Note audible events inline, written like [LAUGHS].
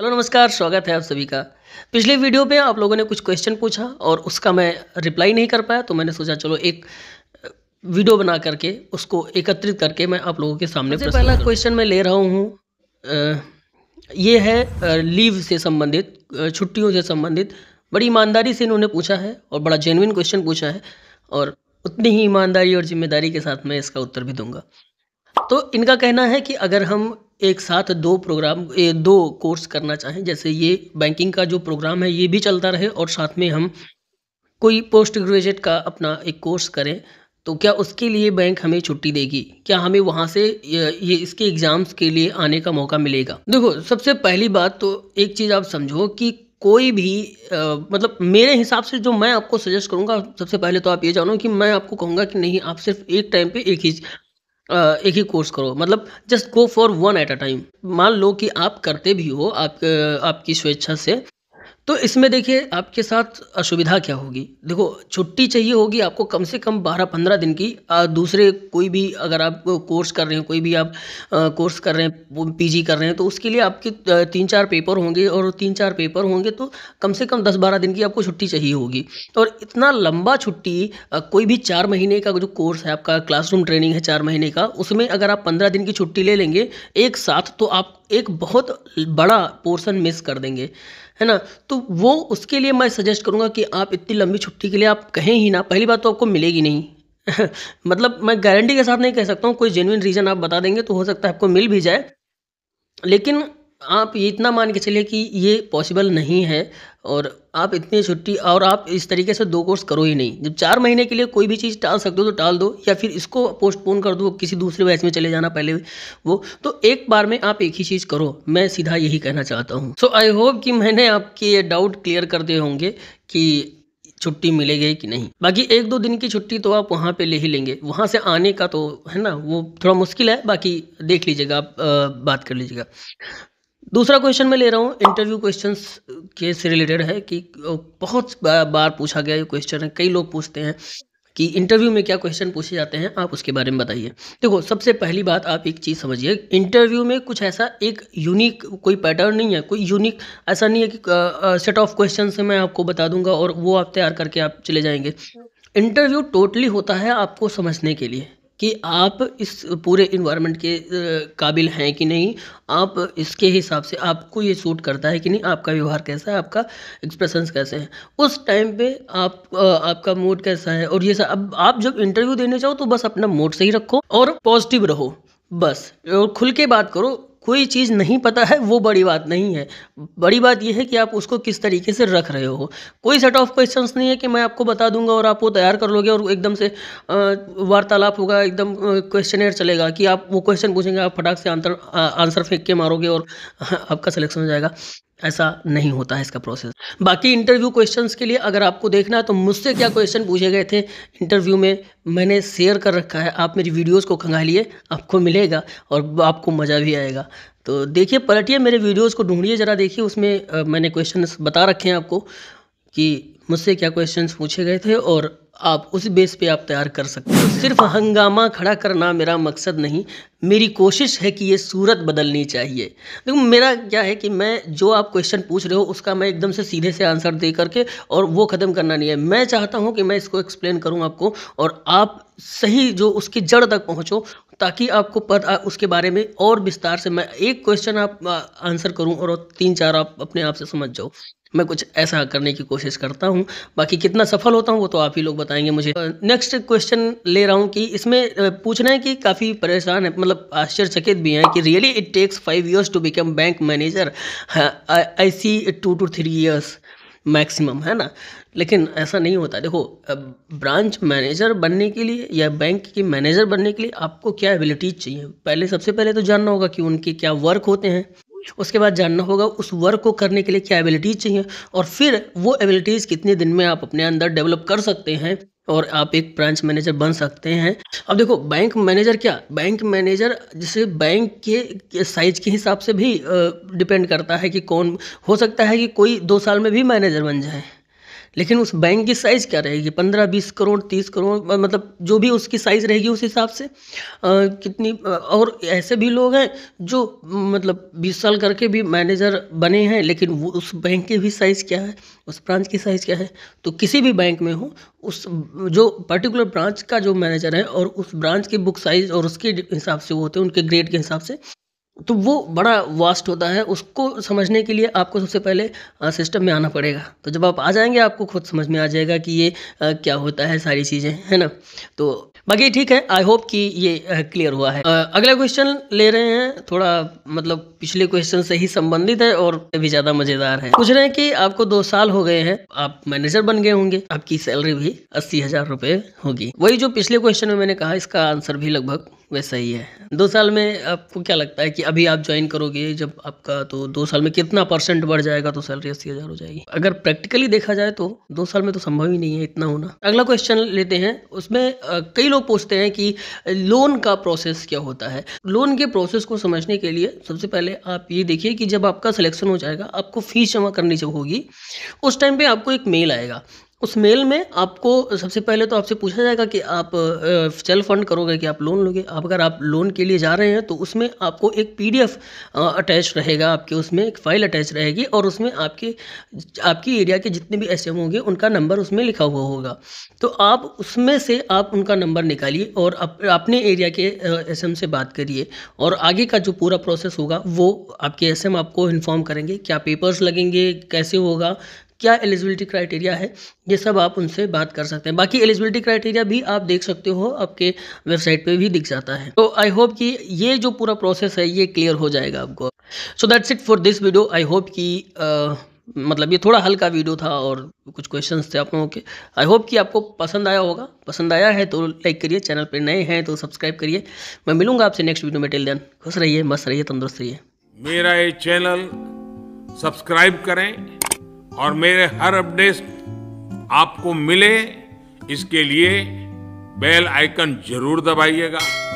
Hello नमस्कार स्वागत है आप सभी का पिछले वीडियो पे आप लोगों ने कुछ क्वेश्चन पूछा और उसका मैं रिप्लाई नहीं कर पाया तो मैंने सोचा चलो एक वीडियो बना करके उसको एकत्रित करके मैं आप लोगों के सामने पहला क्वेश्चन मैं ले रहा हूँ ये है लीव से संबंधित छुट्टियों से संबंधित बड़ी ईमानदारी से इन्होंने पूछा है और बड़ा जेनविन क्वेश्चन पूछा है और उतनी ही ईमानदारी और जिम्मेदारी के साथ मैं इसका उत्तर भी दूंगा तो इनका कहना है कि अगर हम एक साथ दो प्रोग्राम ए, दो कोर्स करना चाहें जैसे ये बैंकिंग का जो प्रोग्राम है ये भी चलता रहे और साथ में हम कोई पोस्ट ग्रेजुएट का अपना एक कोर्स करें तो क्या उसके लिए बैंक हमें छुट्टी देगी क्या हमें वहाँ से ये इसके एग्ज़ाम्स के लिए आने का मौका मिलेगा देखो सबसे पहली बात तो एक चीज़ आप समझो कि कोई भी आ, मतलब मेरे हिसाब से जो मैं आपको सजेस्ट करूँगा सबसे पहले तो आप ये जानो कि मैं आपको कहूँगा कि नहीं आप सिर्फ एक टाइम पे एक ही एक ही कोर्स करो मतलब just go for one at a time मान लो कि आप करते भी हो आप आपकी स्वेच्छा से तो इसमें देखिए आपके साथ असुविधा क्या होगी देखो छुट्टी चाहिए होगी आपको कम से कम बारह पंद्रह दिन की दूसरे कोई भी अगर आप कोर्स कर रहे हैं कोई भी आप कोर्स कर रहे हैं पीजी कर रहे हैं तो उसके लिए आपके तीन चार पेपर होंगे और तीन चार पेपर होंगे तो कम से कम दस बारह दिन की आपको छुट्टी चाहिए होगी और इतना लंबा छुट्टी कोई भी चार महीने का जो कोर्स है आपका क्लासरूम ट्रेनिंग है चार महीने का उसमें अगर आप पंद्रह दिन की छुट्टी ले लेंगे एक साथ तो आप एक बहुत बड़ा पोर्सन मिस कर देंगे है ना तो वो उसके लिए मैं सजेस्ट करूँगा कि आप इतनी लंबी छुट्टी के लिए आप कहें ही ना पहली बात तो आपको मिलेगी नहीं [LAUGHS] मतलब मैं गारंटी के साथ नहीं कह सकता हूँ कोई जेन्यन रीज़न आप बता देंगे तो हो सकता है आपको मिल भी जाए लेकिन आप ये इतना मान के चलिए कि ये पॉसिबल नहीं है और आप इतनी छुट्टी और आप इस तरीके से दो कोर्स करो ही नहीं जब चार महीने के लिए कोई भी चीज़ टाल सकते हो तो टाल दो या फिर इसको पोस्टपोन कर दो किसी दूसरे बैच में चले जाना पहले वो तो एक बार में आप एक ही चीज़ करो मैं सीधा यही कहना चाहता हूँ सो आई होप कि मैंने आपके ये डाउट क्लियर कर दिए होंगे कि छुट्टी मिलेगी कि नहीं बाकी एक दो दिन की छुट्टी तो आप वहाँ पे ले ही लेंगे वहाँ से आने का तो है ना वो थोड़ा मुश्किल है बाकी देख लीजिएगा आप बात कर लीजिएगा दूसरा क्वेश्चन मैं ले रहा हूँ इंटरव्यू क्वेश्चन के से रिलेटेड है कि बहुत बार पूछा गया ये क्वेश्चन है कई लोग पूछते हैं कि इंटरव्यू में क्या क्वेश्चन पूछे जाते हैं आप उसके बारे में बताइए देखो सबसे पहली बात आप एक चीज़ समझिए इंटरव्यू में कुछ ऐसा एक यूनिक कोई पैटर्न नहीं है कोई यूनिक ऐसा नहीं है कि सेट ऑफ क्वेश्चन से मैं आपको बता दूंगा और वो आप तैयार करके आप चले जाएंगे इंटरव्यू हम्म। टोटली होता है आपको समझने के लिए कि आप इस पूरे इन्वायरमेंट के काबिल हैं कि नहीं आप इसके हिसाब से आपको ये सूट करता है कि नहीं आपका व्यवहार कैसा है आपका एक्सप्रेशंस कैसे हैं उस टाइम पे आप आपका मूड कैसा है और ये सब अब आप जब इंटरव्यू देने जाओ तो बस अपना मूड सही रखो और पॉजिटिव रहो बस और खुल के बात करो कोई चीज़ नहीं पता है वो बड़ी बात नहीं है बड़ी बात यह है कि आप उसको किस तरीके से रख रहे हो कोई सेट ऑफ क्वेश्चंस नहीं है कि मैं आपको बता दूंगा और आप वो तैयार कर लोगे और एकदम से वार्तालाप होगा एकदम क्वेश्चन चलेगा कि आप वो क्वेश्चन पूछेंगे आप फटाक से आंसर आंसर फेंक के मारोगे और [LAUGHS] आपका सिलेक्शन हो जाएगा ऐसा नहीं होता है इसका प्रोसेस बाकी इंटरव्यू क्वेश्चंस के लिए अगर आपको देखना है तो मुझसे क्या क्वेश्चन पूछे गए थे इंटरव्यू में मैंने शेयर कर रखा है आप मेरी वीडियोस को खंगालिए आपको मिलेगा और आपको मज़ा भी आएगा तो देखिए पलटिए मेरे वीडियोस को ढूंढिए ज़रा देखिए उसमें आ, मैंने क्वेश्चन बता रखे हैं आपको कि मुझसे क्या क्वेश्चंस पूछे गए थे और आप उस बेस पे आप तैयार कर सकते हो सिर्फ हंगामा खड़ा करना मेरा मकसद नहीं मेरी कोशिश है कि ये सूरत बदलनी चाहिए देखो मेरा क्या है कि मैं जो आप क्वेश्चन पूछ रहे हो उसका मैं एकदम से सीधे से आंसर दे करके और वो ख़त्म करना नहीं है मैं चाहता हूँ कि मैं इसको एक्सप्लेन करूँ आपको और आप सही जो उसकी जड़ तक पहुँचो ताकि आपको पता उसके बारे में और विस्तार से मैं एक क्वेश्चन आप आंसर करूँ और तीन चार आप अपने आप से समझ जाओ मैं कुछ ऐसा करने की कोशिश करता हूँ बाकी कितना सफल होता हूँ वो तो आप ही लोग बताएंगे मुझे नेक्स्ट क्वेश्चन ले रहा हूँ कि इसमें पूछना है कि काफ़ी परेशान है मतलब आश्चर्यचकित भी हैं कि really it takes five years to become bank manager I see two two three years maximum है ना लेकिन ऐसा नहीं होता देखो ब्रांच मैनेजर बनने के लिए या बैंक की मैनेजर बनने के लिए आपको क्या एबिलिटीज चाहिए पहले सबसे पहले तो जानना होगा कि उनके क्या वर्क होते हैं उसके बाद जानना होगा उस वर्क को करने के लिए क्या एबिलिटीज़ चाहिए और फिर वो एबिलिटीज़ कितने दिन में आप अपने अंदर डेवलप कर सकते हैं और आप एक ब्रांच मैनेजर बन सकते हैं अब देखो बैंक मैनेजर क्या बैंक मैनेजर जिसे बैंक के साइज के हिसाब से भी डिपेंड करता है कि कौन हो सकता है कि कोई दो साल में भी मैनेजर बन जाए लेकिन उस बैंक की साइज़ क्या रहेगी पंद्रह बीस करोड़ तीस करोड़ मतलब जो भी उसकी साइज़ रहेगी उस हिसाब से आ, कितनी और ऐसे भी लोग हैं जो मतलब बीस साल करके भी मैनेजर बने हैं लेकिन वो उस बैंक की भी साइज़ क्या है उस ब्रांच की साइज़ क्या है तो किसी भी बैंक में हो उस जो पर्टिकुलर ब्रांच का जो मैनेजर है और उस ब्रांच की बुक साइज़ और उसके हिसाब से वो होते हैं उनके ग्रेड के हिसाब से तो वो बड़ा वास्ट होता है उसको समझने के लिए आपको सबसे पहले सिस्टम में आना पड़ेगा तो जब आप आ जाएंगे आपको खुद समझ में आ जाएगा कि ये आ, क्या होता है सारी चीज़ें है ना तो बाकी ठीक है आई होप कि ये क्लियर हुआ है अगला क्वेश्चन ले रहे हैं थोड़ा मतलब पिछले क्वेश्चन से ही संबंधित है और भी ज्यादा मजेदार है पूछ रहे हैं कि आपको दो साल हो गए हैं आप मैनेजर बन गए होंगे आपकी सैलरी भी अस्सी हजार रुपए होगी वही जो पिछले क्वेश्चन में मैंने कहा इसका आंसर भी लगभग वैसा ही है दो साल में आपको क्या लगता है कि अभी आप ज्वाइन करोगे जब आपका तो दो साल में कितना परसेंट बढ़ जाएगा तो सैलरी अस्सी हजार हो जाएगी अगर प्रैक्टिकली देखा जाए तो दो साल में तो संभव ही नहीं है इतना होना अगला क्वेश्चन लेते हैं उसमें कई लोग लोग पूछते हैं कि लोन का प्रोसेस क्या होता है लोन के प्रोसेस को समझने के लिए सबसे पहले आप ये देखिए कि जब आपका सिलेक्शन हो जाएगा आपको फ़ीस जमा करनी जब होगी उस टाइम पे आपको एक मेल आएगा उस मेल में आपको सबसे पहले तो आपसे पूछा जाएगा कि आप सेल्फ फंड करोगे कि आप लोन लोगे आप अगर आप लोन के लिए जा रहे हैं तो उसमें आपको एक पीडीएफ अटैच रहेगा आपके उसमें एक फ़ाइल अटैच रहेगी और उसमें आपके आपकी एरिया के जितने भी एस होंगे उनका नंबर उसमें लिखा हुआ होगा तो आप उसमें से आप उनका नंबर निकालिए और अप, अपने एरिया के एस से बात करिए और आगे का जो पूरा प्रोसेस होगा वो आपके एस आपको इन्फॉर्म करेंगे क्या पेपर्स लगेंगे कैसे होगा क्या एलिजिबिलिटी क्राइटेरिया है ये सब आप उनसे बात कर सकते हैं बाकी एलिजिबिलिटी क्राइटेरिया भी आप देख सकते हो आपके वेबसाइट पे भी दिख जाता है तो आई होप कि ये जो पूरा प्रोसेस है ये क्लियर हो जाएगा आपको so that's it for this video I hope कि मतलब ये थोड़ा हल्का वीडियो था और कुछ क्वेश्चंस थे आप लोगों के आई होप कि आपको पसंद आया होगा पसंद आया है तो लाइक करिए चैनल पर नए हैं तो सब्सक्राइब करिए मैं मिलूंगा आपसे नेक्स्ट वीडियो में टेल देन खुश रहिए मस्त रहिए तंदुरुस्त रहिए मेरा ये चैनल सब्सक्राइब करें और मेरे हर अपडेट आपको मिले इसके लिए बेल आइकन जरूर दबाइएगा